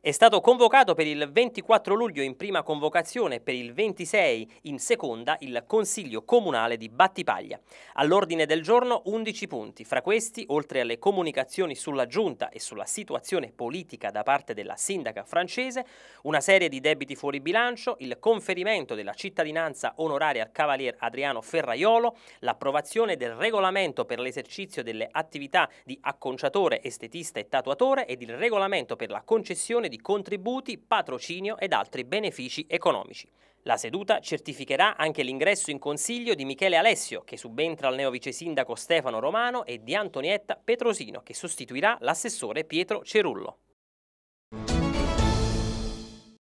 È stato convocato per il 24 luglio in prima convocazione e per il 26 in seconda il Consiglio Comunale di Battipaglia. All'ordine del giorno 11 punti. Fra questi, oltre alle comunicazioni sulla giunta e sulla situazione politica da parte della sindaca francese, una serie di debiti fuori bilancio, il conferimento della cittadinanza onoraria al cavalier Adriano Ferraiolo, l'approvazione del regolamento per l'esercizio delle attività di acconciatore, estetista e tatuatore ed il regolamento per la concessione di di contributi, patrocinio ed altri benefici economici. La seduta certificherà anche l'ingresso in consiglio di Michele Alessio, che subentra al neovice sindaco Stefano Romano, e di Antonietta Petrosino, che sostituirà l'assessore Pietro Cerullo.